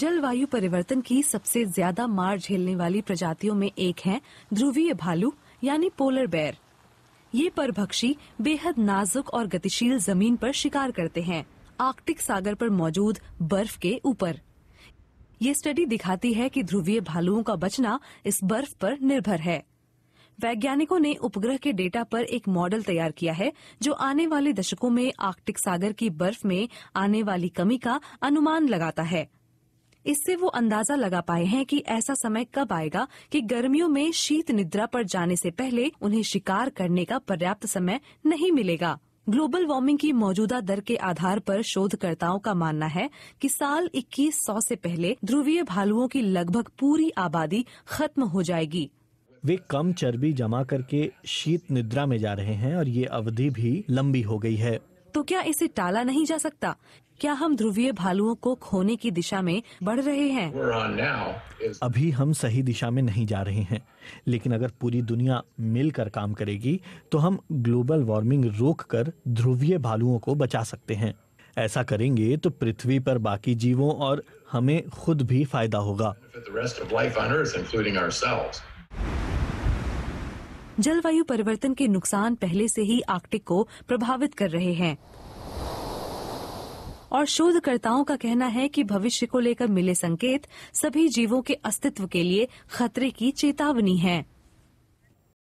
जलवायु परिवर्तन की सबसे ज्यादा मार झेलने वाली प्रजातियों में एक है ध्रुवीय भालू यानी पोलर बैर ये परभक्षी बेहद नाजुक और गतिशील जमीन पर शिकार करते हैं आर्कटिक सागर पर मौजूद बर्फ के ऊपर ये स्टडी दिखाती है कि ध्रुवीय भालुओं का बचना इस बर्फ पर निर्भर है वैज्ञानिकों ने उपग्रह के डेटा पर एक मॉडल तैयार किया है जो आने वाले दशकों में आर्कटिक सागर की बर्फ में आने वाली कमी का अनुमान लगाता है इससे वो अंदाजा लगा पाए हैं कि ऐसा समय कब आएगा कि गर्मियों में शीत निद्रा पर जाने से पहले उन्हें शिकार करने का पर्याप्त समय नहीं मिलेगा ग्लोबल वार्मिंग की मौजूदा दर के आधार पर शोधकर्ताओं का मानना है कि साल 2100 से पहले ध्रुवीय भालुओं की लगभग पूरी आबादी खत्म हो जाएगी वे कम चर्बी जमा करके शीत निद्रा में जा रहे हैं और ये अवधि भी लंबी हो गई है तो क्या इसे टाला नहीं जा सकता क्या हम ध्रुवीय भालुओं को खोने की दिशा में बढ़ रहे हैं अभी हम सही दिशा में नहीं जा रहे हैं लेकिन अगर पूरी दुनिया मिलकर काम करेगी तो हम ग्लोबल वार्मिंग रोककर ध्रुवीय भालुओं को बचा सकते हैं ऐसा करेंगे तो पृथ्वी पर बाकी जीवों और हमें खुद भी फायदा होगा जलवायु परिवर्तन के नुकसान पहले से ही आर्कटिक को प्रभावित कर रहे हैं और शोधकर्ताओं का कहना है कि भविष्य को लेकर मिले संकेत सभी जीवों के अस्तित्व के लिए खतरे की चेतावनी है